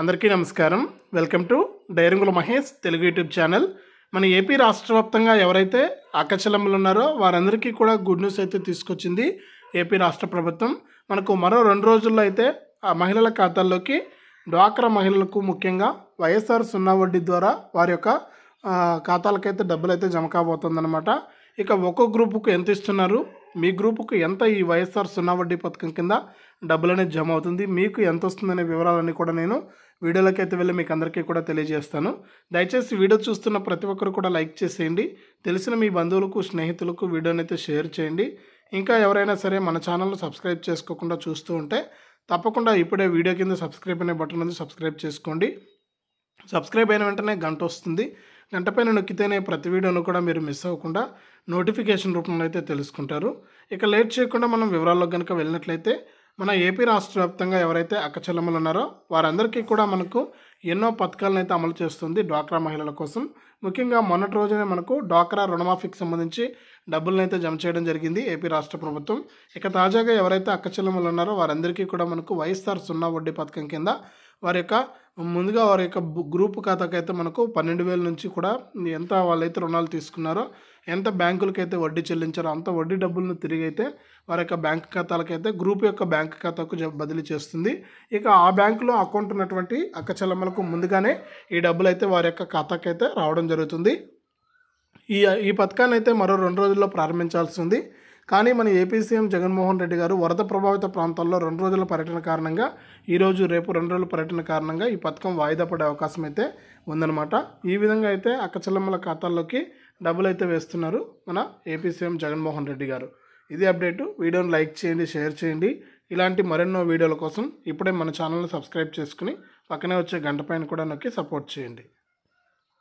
అందరికీ నమస్కారం welcome to డైరంగుల మహేష్ తెలుగు యూట్యూబ్ ఛానల్ మన ఏపీ రాష్ట్ర వ్యాప్తంగా ఎవరైతే అక్కచలంలో ఉన్నారో వారందరికీ కూడా గుడ్ న్యూస్ అయితే తీసుకొచ్చింది ఏపీ రాష్ట్ర ప్రభుత్వం మనకు మరో రెండు రోజుల్లో అయితే ఆ మహిళల ఖాతాల్లోకి డ్వాక్రా మహిళలకు ముఖ్యంగా వైఎస్ఆర్ సున్నా వడ్డీ ద్వారా వారి యొక్క ఖాతాలకైతే డబ్బులు అయితే జమ కాబోతుందనమాట ఇక ఒక్కో గ్రూపుకు ఎంత ఇస్తున్నారు మీ గ్రూపుకు ఎంత ఈ వైఎస్ఆర్ సున్నా వడ్డీ పథకం కింద డబ్బులు అనేది జమ అవుతుంది మీకు ఎంత వస్తుందనే వివరాలన్నీ కూడా నేను వీడియోలోకి అయితే వెళ్ళి మీకు అందరికీ కూడా తెలియజేస్తాను దయచేసి వీడియో చూస్తున్న ప్రతి ఒక్కరు కూడా లైక్ చేసేయండి తెలిసిన మీ బంధువులకు స్నేహితులకు అయితే షేర్ చేయండి ఇంకా ఎవరైనా సరే మన ఛానల్ను సబ్స్క్రైబ్ చేసుకోకుండా చూస్తూ ఉంటే తప్పకుండా ఇప్పుడే వీడియో కింద సబ్స్క్రైబ్ అనే బటన్ ఉంది సబ్స్క్రైబ్ చేసుకోండి సబ్స్క్రైబ్ అయిన వెంటనే గంట వస్తుంది గంట పైన నొక్కితేనే ప్రతి వీడియోను కూడా మీరు మిస్ అవ్వకుండా నోటిఫికేషన్ రూపంలో అయితే తెలుసుకుంటారు ఇక లేట్ చేయకుండా మనం వివరాల్లో కనుక వెళ్ళినట్లయితే మన ఏపీ రాష్ట్ర వ్యాప్తంగా ఎవరైతే అక్కచెల్లెమ్మలు ఉన్నారో వారందరికీ కూడా మనకు ఎన్నో పథకాలను అయితే అమలు చేస్తుంది డ్వాక్రా మహిళల కోసం ముఖ్యంగా మొన్నటి రోజునే మనకు డ్వాక్రా రుణమాఫీకి సంబంధించి డబ్బులను అయితే జమ చేయడం జరిగింది ఏపీ రాష్ట్ర ప్రభుత్వం ఇక తాజాగా ఎవరైతే అక్కచెల్లెమ్మలు ఉన్నారో వారందరికీ కూడా మనకు వైఎస్ఆర్ సున్నా వడ్డీ పథకం కింద వారి యొక్క ముందుగా వారి యొక్క గ్రూప్ ఖాతాకైతే మనకు పన్నెండు వేల నుంచి కూడా ఎంత వాళ్ళైతే రుణాలు తీసుకున్నారో ఎంత బ్యాంకులకైతే వడ్డీ చెల్లించారో అంత వడ్డీ డబ్బులను తిరిగి అయితే వారి యొక్క బ్యాంక్ ఖాతాలకైతే గ్రూప్ యొక్క బ్యాంక్ ఖాతాకు బదిలీ చేస్తుంది ఇక ఆ బ్యాంకులో అకౌంట్ ఉన్నటువంటి అక్క చెల్లమ్మలకు ముందుగానే ఈ డబ్బులు అయితే వారి యొక్క ఖాతాకైతే రావడం జరుగుతుంది ఈ ఈ పథకాన్ని అయితే మరో రెండు రోజుల్లో ప్రారంభించాల్సి ఉంది కానీ మన ఏపీ సీఎం జగన్మోహన్ రెడ్డి గారు వరద ప్రభావిత ప్రాంతాల్లో రెండు రోజుల పర్యటన కారణంగా ఈరోజు రేపు రెండు రోజుల పర్యటన కారణంగా ఈ పథకం వాయిదా పడే అవకాశం అయితే ఉందన్నమాట ఈ విధంగా అయితే అక్కచెల్లమ్మల ఖాతాల్లోకి డబ్బులు అయితే వేస్తున్నారు మన ఏపీ సీఎం జగన్మోహన్ రెడ్డి గారు ఇది అప్డేటు వీడియోని లైక్ చేయండి షేర్ చేయండి ఇలాంటి మరెన్నో వీడియోల కోసం ఇప్పుడే మన ఛానల్ని సబ్స్క్రైబ్ చేసుకుని పక్కనే వచ్చే గంట పైన కూడా నొక్కి సపోర్ట్ చేయండి